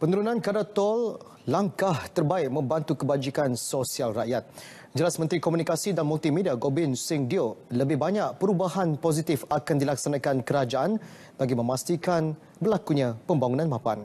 Penurunan kadar tol langkah terbaik membantu kebajikan sosial rakyat. Jelas Menteri Komunikasi dan Multimedia Gobind Singh Dio, lebih banyak perubahan positif akan dilaksanakan kerajaan bagi memastikan berlakunya pembangunan mapan.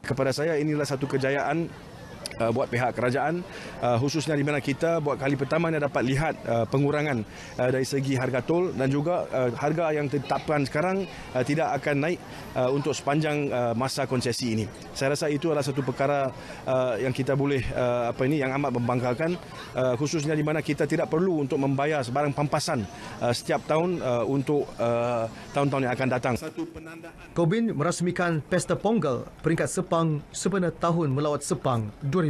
Kepada saya inilah satu kejayaan uh, buat pihak kerajaan uh, khususnya di mana kita buat kali pertama ni dapat lihat uh, pengurangan uh, dari segi harga tol dan juga uh, harga yang ditetapkan sekarang uh, tidak akan naik uh, untuk sepanjang uh, masa konsesi ini. Saya rasa itu adalah satu perkara uh, yang kita boleh uh, apa ini yang amat membanggakan uh, khususnya di mana kita tidak perlu untuk membayar sebarang pampasan uh, setiap tahun uh, untuk uh, tahun-tahun yang akan datang. Satu Kobin merasmikan Pesta Ponggal peringkat Sepang sempena tahun melawat Sepang 2000